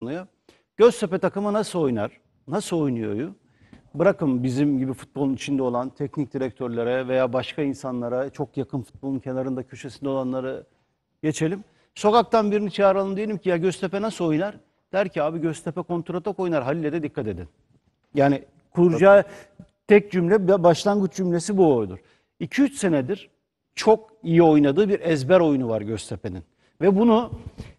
konuya. Göztepe takımı nasıl oynar? Nasıl oynuyor? Bırakın bizim gibi futbolun içinde olan teknik direktörlere veya başka insanlara, çok yakın futbolun kenarında, köşesinde olanları geçelim. Sokaktan birini çağıralım diyelim ki ya Göztepe nasıl oynar? Der ki abi Göztepe kontratak oynar. Halil'e de dikkat edin. Yani kuracağı tek cümle, başlangıç cümlesi bu olur. 2-3 senedir çok iyi oynadığı bir ezber oyunu var Göztepe'nin. Ve bunu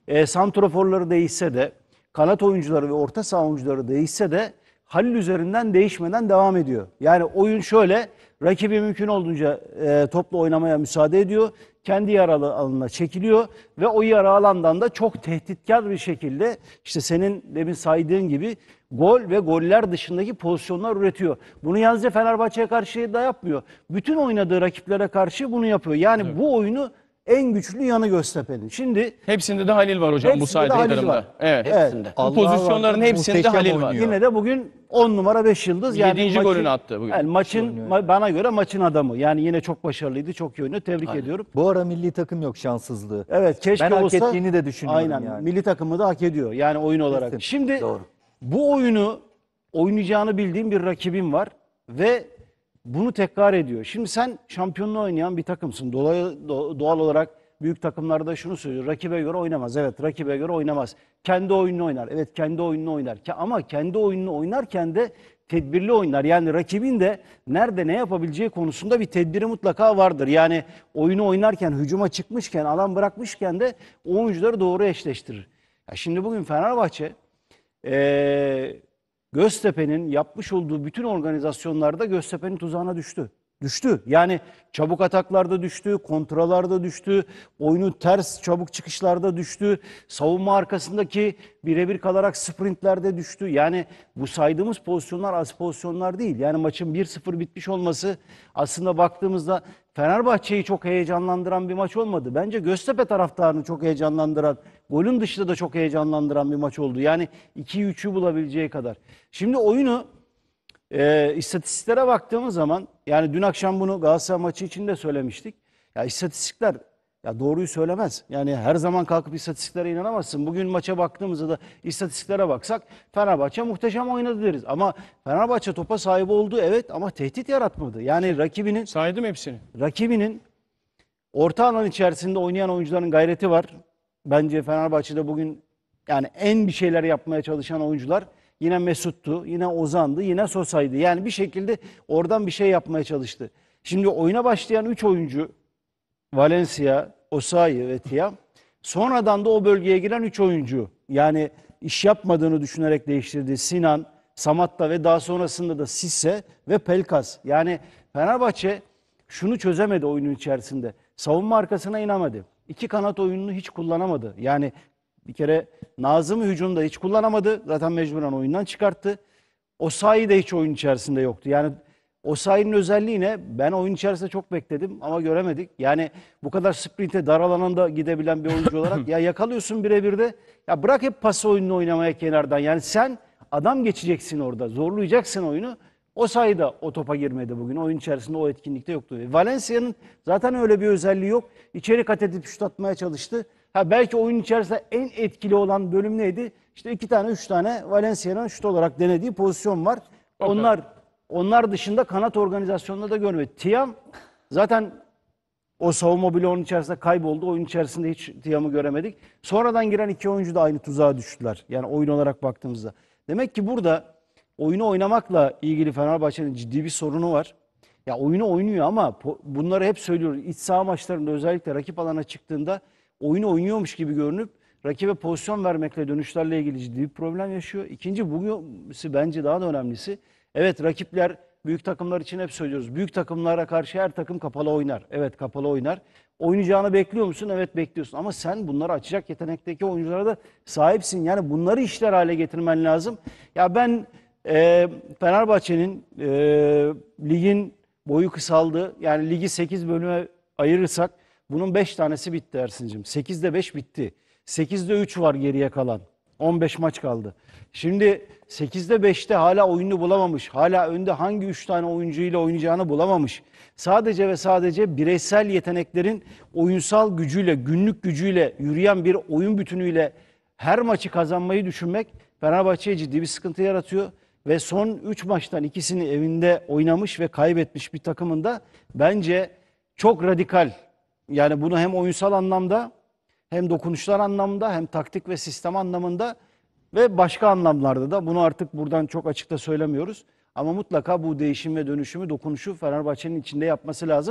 e, santroforları değişse de kanat oyuncuları ve orta saha oyuncuları değişse de Halil üzerinden değişmeden devam ediyor. Yani oyun şöyle, rakibi mümkün olduğunca e, topla oynamaya müsaade ediyor. Kendi yaralı alanına çekiliyor ve o yara alandan da çok tehditkar bir şekilde işte senin demin saydığın gibi gol ve goller dışındaki pozisyonlar üretiyor. Bunu yalnızca Fenerbahçe'ye karşı da yapmıyor. Bütün oynadığı rakiplere karşı bunu yapıyor. Yani evet. bu oyunu en güçlü yanı Göztepe'nin. Şimdi Hepsinde de Halil var hocam bu Hepsinde sayede Halil Evet. Hepsinde. Bu Allah pozisyonların var, hepsinde muhteşem Halil var. yine de bugün 10 numara 5 yıldız. yani Yedinci golünü attı bugün. Yani maçın ma- bana göre maçın adamı. Yani yine çok başarılıydı, çok iyi oynuyor. Tebrik ediyorum. Bu ara milli takım yok şanssızlığı. Evet keşke Ben hak ettiğini de düşünüyorum Aynen. yani. Milli takımı da hak ediyor yani oyun olarak. Kesin, Şimdi doğru. bu oyunu oynayacağını bildiğim bir rakibim var ve bunu tekrar ediyor. Şimdi sen şampiyonluğu oynayan bir takımsın. Dolayı, doğal olarak büyük takımlarda şunu söylüyor. Rakibe göre oynamaz. Evet rakibe göre oynamaz. Kendi oyununu oynar. Evet kendi oyununu oynar. Ama kendi oyununu oynarken de tedbirli oynar. Yani rakibin de nerede ne yapabileceği konusunda bir tedbiri mutlaka vardır. Yani oyunu oynarken, hücuma çıkmışken, alan bırakmışken de oyuncuları doğru eşleştirir. Ya şimdi bugün Fenerbahçe ee, Göztepe'nin yapmış olduğu bütün organizasyonlarda Göztepe'nin tuzağına düştü. Düştü. Yani çabuk ataklarda düştü, kontralarda düştü, oyunu ters çabuk çıkışlarda düştü, savunma arkasındaki birebir kalarak sprintlerde düştü. Yani bu saydığımız pozisyonlar az pozisyonlar değil. Yani maçın 1-0 bitmiş olması aslında baktığımızda Fenerbahçe'yi çok heyecanlandıran bir maç olmadı. Bence Göztepe taraftarını çok heyecanlandıran, golün dışında da çok heyecanlandıran bir maç oldu. Yani 2-3'ü bulabileceği kadar. Şimdi oyunu e, istatistiklere baktığımız zaman, yani dün akşam bunu Galatasaray maçı için de söylemiştik. Ya istatistikler ya doğruyu söylemez. Yani her zaman kalkıp istatistiklere inanamazsın. Bugün maça baktığımızda da istatistiklere baksak Fenerbahçe muhteşem oynadı deriz. Ama Fenerbahçe topa sahibi oldu evet ama tehdit yaratmadı. Yani rakibinin... Saydım hepsini. Rakibinin orta alan içerisinde oynayan oyuncuların gayreti var. Bence Fenerbahçe'de bugün yani en bir şeyler yapmaya çalışan oyuncular yine Mesut'tu, yine Ozan'dı, yine Sosa'ydı. Yani bir şekilde oradan bir şey yapmaya çalıştı. Şimdi oyuna başlayan 3 oyuncu Valencia, Osayi ve Tiam. Sonradan da o bölgeye giren 3 oyuncu yani iş yapmadığını düşünerek değiştirdi. Sinan, Samatta ve daha sonrasında da Sisse ve Pelkas. Yani Fenerbahçe şunu çözemedi oyunun içerisinde. Savunma arkasına inamadı. İki kanat oyununu hiç kullanamadı. Yani bir kere Nazım'ı hücumda hiç kullanamadı. Zaten mecburen oyundan çıkarttı. O sayı da hiç oyun içerisinde yoktu. Yani Osayi'nin özelliği ne? Ben oyun içerisinde çok bekledim ama göremedik. Yani bu kadar sprinte daralanan da gidebilen bir oyuncu olarak ya yakalıyorsun birebir de ya bırak hep pas oyununu oynamaya kenardan. Yani sen adam geçeceksin orada. Zorlayacaksın oyunu. O sayıda o topa girmedi bugün. Oyun içerisinde o etkinlikte yoktu. E, Valencia'nın zaten öyle bir özelliği yok. İçeri kat edip şut atmaya çalıştı. Ha belki oyun içerisinde en etkili olan bölüm neydi? İşte iki tane, üç tane Valencia'nın şut olarak denediği pozisyon var. Okay. Onlar onlar dışında kanat organizasyonunda da görmedik. Tiam zaten o savunma bloğunun içerisinde kayboldu. Oyun içerisinde hiç Tiam'ı göremedik. Sonradan giren iki oyuncu da aynı tuzağa düştüler. Yani oyun olarak baktığımızda. Demek ki burada oyunu oynamakla ilgili Fenerbahçe'nin ciddi bir sorunu var. Ya oyunu oynuyor ama bunları hep söylüyoruz. İç saha maçlarında özellikle rakip alana çıktığında oyunu oynuyormuş gibi görünüp rakibe pozisyon vermekle dönüşlerle ilgili ciddi bir problem yaşıyor. İkinci bugün bence daha da önemlisi Evet rakipler büyük takımlar için hep söylüyoruz. Büyük takımlara karşı her takım kapalı oynar. Evet kapalı oynar. Oynayacağını bekliyor musun? Evet bekliyorsun. Ama sen bunları açacak yetenekteki oyunculara da sahipsin. Yani bunları işler hale getirmen lazım. Ya ben e, Fenerbahçe'nin e, ligin boyu kısaldı. Yani ligi 8 bölüme ayırırsak bunun 5 tanesi bitti Ersin'cim. 8'de 5 bitti. 8'de 3 var geriye kalan. 15 maç kaldı. Şimdi 8'de 5'te hala oyunu bulamamış. Hala önde hangi 3 tane oyuncuyla oynayacağını bulamamış. Sadece ve sadece bireysel yeteneklerin oyunsal gücüyle, günlük gücüyle, yürüyen bir oyun bütünüyle her maçı kazanmayı düşünmek Fenerbahçe'ye ciddi bir sıkıntı yaratıyor. Ve son 3 maçtan ikisini evinde oynamış ve kaybetmiş bir takımında bence çok radikal. Yani bunu hem oyunsal anlamda hem dokunuşlar anlamında hem taktik ve sistem anlamında ve başka anlamlarda da bunu artık buradan çok açıkta söylemiyoruz. Ama mutlaka bu değişim ve dönüşümü dokunuşu Fenerbahçe'nin içinde yapması lazım.